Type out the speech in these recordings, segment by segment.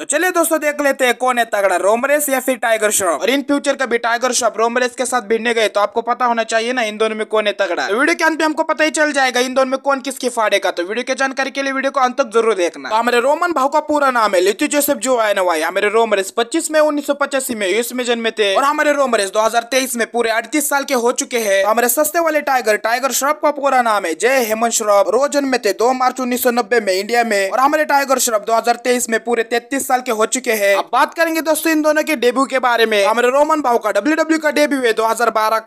तो चलिए दोस्तों देख लेते हैं कौन है तगड़ा रोमरेस या फिर टाइगर श्रॉफ और इन फ्यूचर का भी टाइगर श्रॉफ रोमरेस के साथ भिड़ने गए तो आपको पता होना चाहिए ना इन दोनों में कौन है तगड़ा तो वीडियो के अंत में हमको पता ही चल जाएगा इन दोनों में कौन किसकी फाड़ेगा तो वीडियो की जानकारी के लिए वीडियो को अंत तक जरूर देखना तो हमारे रोमन भाव का पूरा नाम है लिथ्यू जोसेफ जो आए नाई हमारे रोमरेस पच्चीस में उन्नीस में यूएस में जन्मे थे और हमारे रोमरेस दो में पूरे अड़तीस साल के हो चुके हैं तो हमारे सस्ते वाले टाइगर टाइगर श्रॉफ का पूरा नाम है जय हेमंत श्रॉफ रो जन्मे थे दो मार्च उन्नीस में इंडिया में और हमारे टाइगर श्रॉफ दो में पूरे तैतीस साल के हो चुके हैं अब बात करेंगे दोस्तों इन दोनों के डेब्यू के बारे में हमारे रोमन भाव का डब्ल्यू e का डेब्यू है दो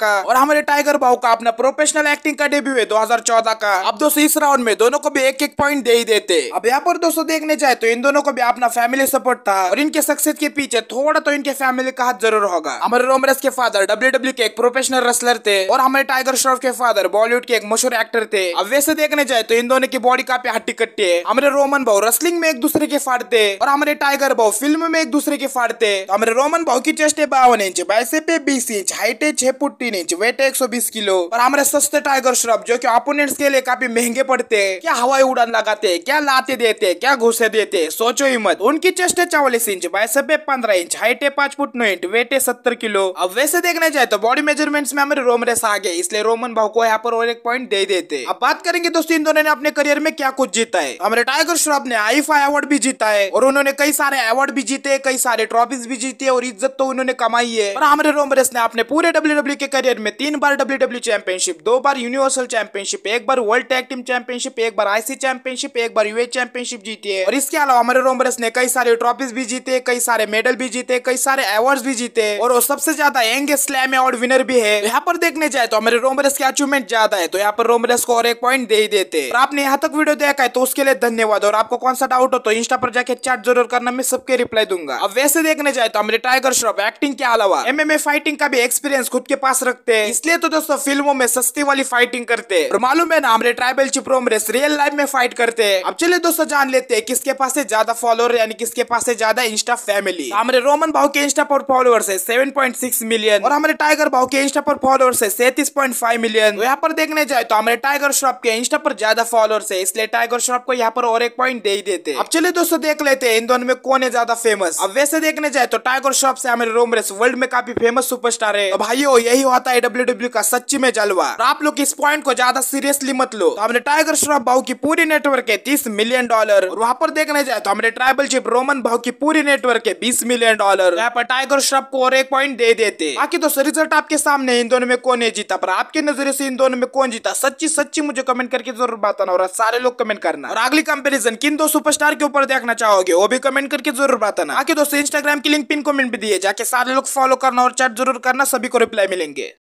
का और हमारे टाइगर भाव का अपना प्रोफेशनल एक्टिंग का डेब्यू है दो का अब दोस्तों इस राउंड में दोनों को भी एक एक पॉइंट दे ही देते अब यहाँ पर दोस्तों देखने जाए तो इन दोनों को भी अपना फैमिली सपोर्ट था और इनके सक्सेस के पीछे थोड़ा तो इनके फैमिली का हाथ जरूर होगा हमारे रोमरस के फादर डब्ल्यू e के एक प्रोफेशनल रेसलर थे और हमारे टाइगर श्रॉफ के फादर बॉलीवुड के एक मशहूर एक्टर थे अब वैसे देखने जाए तो इन दोनों की बॉडी काफी हट्टी कट्टी है हमारे रोमन भाव रेसलिंग में एक दूसरे के फाड़ते और हमारे टाइगर टाइगर भाव फिल्म में एक दूसरे के फाड़ते हैं तो हमारे रोमन भाव की चेस्ट है बावन इंच वैसे पे बीस इंच हाइट है छह फुट तीन इंच वेट है एक सौ बीस किलो और हमारे सस्ते टाइगर श्रब जो की अपोनेंट्स के लिए काफी महंगे पड़ते हैं क्या हवाई उड़ान लगाते हैं क्या लाते देते हैं क्या घुसे देते हैं सोचो ही मत उनकी चेस्ट है चौवालीस इंच बाइसेप पे पंद्रह इंच हाइट है पांच फुट नौ इंच वेट है सत्तर किलो अब वैसे देखना चाहे तो बॉडी मेजरमेंट्स में हमारे रोम रेस आगे इसलिए रोमन भाव को यहाँ पर और एक पॉइंट दे देते अब बात करेंगे दोस्तों इन दोनों ने अपने करियर में क्या कुछ जीता है हमारे टाइगर श्रॉफ ने आई फाई अवार्ड भी जीता है और उन्होंने कई सारे अवार्ड भी जीते कई सारे ट्रॉफीज भी जीते और इज्जत तो उन्होंने कमाई है और हमारे रोमरेस ने अपने पूरे डब्ल्यू e के करियर में तीन बार डब्ल्यू चैंपियनशिप e दो बार यूनिवर्सल चैंपियनशिप एक बार वर्ल्ड टैग टीम चैंपियनशिप एक बार आईसी चैंपियनशिप एक बार यूए चैंपियनशिप जीती है और इसके अलावा हमारे रोमरेस ने कई सारे ट्रॉफीज भी जीते कई सारे मेडल भी जीते कई सारे अवार्ड भी जीते और वो सबसे ज्यादा यंग स्लैम अवार्ड विनर भी है यहाँ पर देखने जाए तो हमारे रोमरेस के अचीवमेंट ज्यादा है तो यहाँ पर रोमरेस को और एक पॉइंट दे ही देते आपने यहाँ तक वीडियो देखा है तो उसके लिए धन्यवाद और आपको कौन सा डाउट हो तो इंस्टा पर जाके चैट जरूर करना करना मैं सबके रिप्लाई दूंगा अब वैसे देखने जाए तो हमारे टाइगर श्रॉफ एक्टिंग के अलावा एमएमए फाइटिंग का भी एक्सपीरियंस खुद के पास रखते हैं इसलिए तो दोस्तों फिल्मों में सस्ती वाली फाइटिंग करते हैं और मालूम है ना हमारे ट्राइबल चिप्रोमरेस रियल लाइफ में फाइट करते हैं अब चलिए दोस्तों जान लेते हैं किसके पास है ज्यादा फॉलोअर यानी किसके पास है ज्यादा इंस्टा फैमिली तो हमारे रोमन भाव के इंस्टा पर फॉलोअर्स है सेवन पॉइंट सिक्स मिलियन और हमारे टाइगर भाव के इंस्टा पर फॉलोअर्स है सैतीस पॉइंट फाइव मिलियन यहाँ पर देखने जाए तो हमारे टाइगर श्रॉफ के इंस्टा पर ज्यादा फॉलोअर्स है इसलिए टाइगर श्रॉफ को यहाँ पर और एक पॉइंट दे ही देते अब चलिए दोस्तों देख लेते हैं इन दोनों में में कौन है ज्यादा फेमस अब वैसे देखने जाए तो टाइगर श्रॉफ से आमिर रोमरेस वर्ल्ड में काफी फेमस सुपरस्टार है तो भाइयों यही होता है डब्ल्यू e का सच्ची में जलवा तो आप लोग इस पॉइंट को ज्यादा सीरियसली मत लो तो हमने टाइगर श्रॉफ भाव की पूरी नेटवर्क है तीस मिलियन डॉलर और वहाँ पर देखने जाए तो हमारे ट्राइबल चिप रोमन भाव की पूरी नेटवर्क है बीस मिलियन डॉलर यहाँ पर टाइगर श्रॉफ को और एक पॉइंट दे देते बाकी तो रिजल्ट आपके सामने इन दोनों में कौन है जीता पर आपके नजर से इन दोनों में कौन जीता सच्ची सच्ची मुझे कमेंट करके जरूर बताना और सारे लोग कमेंट करना और अगली कंपेरिजन किन दो सुपरस्टार के ऊपर देखना चाहोगे वो भी कमेंट कमेंट करके जरूर बताना आके दोस्तों इंस्टाग्राम की लिंक पिन कमेंट भी दिए जाके सारे लोग फॉलो करना और चैट जरूर करना सभी को रिप्लाई मिलेंगे